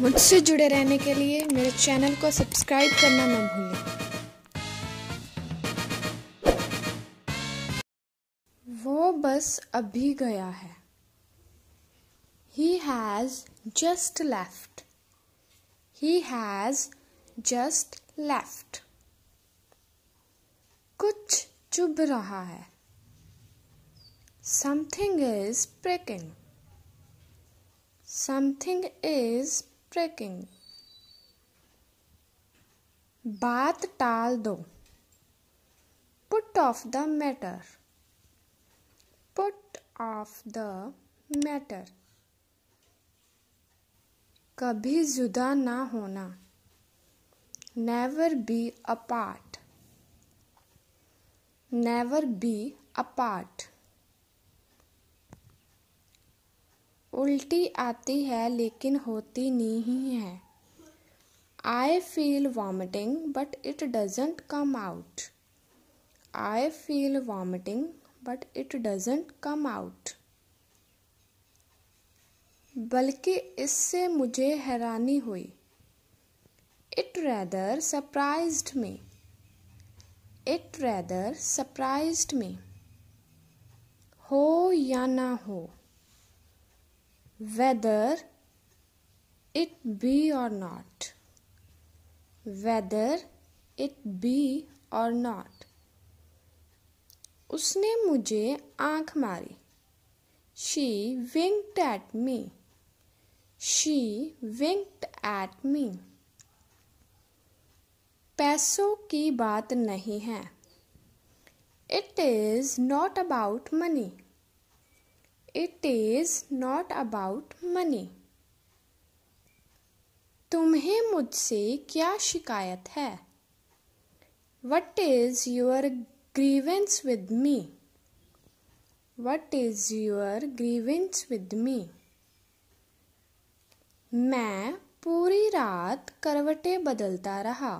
मुझसे जुड़े रहने के लिए मेरे चैनल को सब्सक्राइब करना ना भूलें वो बस अभी गया है ही हैज़ जस्ट लेफ्ट ही हैज़ जस्ट लेफ्ट कुछ चुभ रहा है something is pricking something is tracking बात टाल दो put off the matter put off the matter कभी जुदा ना होना never be apart never be apart उल्टी आती है लेकिन होती नहीं है I feel vomiting but it doesn't come out I feel vomiting but it doesn't come out बल्कि इससे मुझे हैरानी हुई it rather surprise me it rather surprise me हो या ना हो whether it be or not whether it be or not उसने मुझे आंख मारी she winked at me she winked at me पैसों की बात नहीं है it is not about money it is not about money तुम्हें मुझसे क्या शिकायत है what is your grievance with me what is your grievance with me मैं पूरी रात करवटें बदलता रहा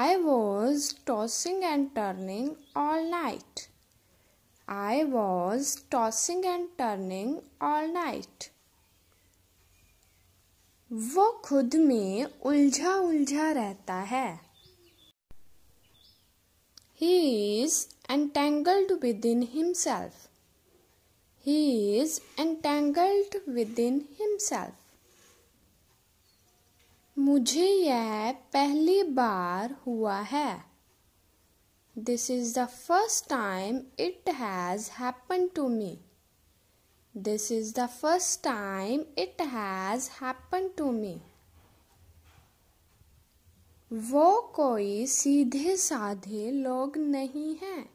I was tossing and turning all night I was tossing and turning all night. वो खुद में उलझा उलझा रहता है He is entangled within himself. He is entangled within himself. मुझे यह पहली बार हुआ है This is the first time it has happened to me. This is the first time it has happened to me. वो कोई सीधे साधे लोग नहीं हैं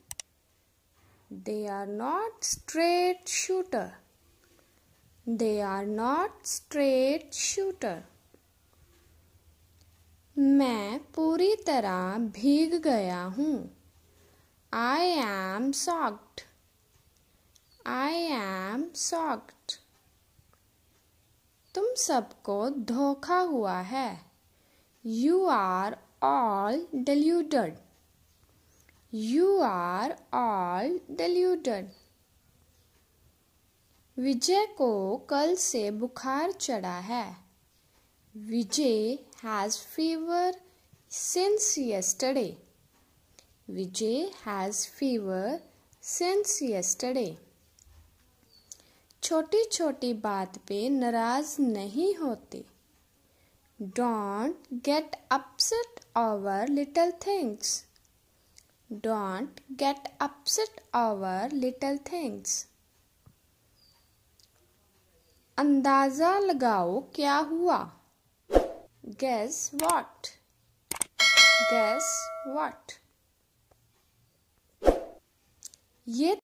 they are not straight shooter they are not straight shooter मैं पूरी तरह भीग गया हूँ I am shocked. I am shocked. तुम सबको धोखा हुआ है you are all deluded. You are all deluded. Vijay को कल से बुखार चढ़ा है Vijay has fever since yesterday Vijay has fever since yesterday. छोटी छोटी बात पे नाराज नहीं होते don't get upset over little things don't get upset over little things अंदाज़ा लगाओ क्या हुआ गैस वॉट गैस वॉट ये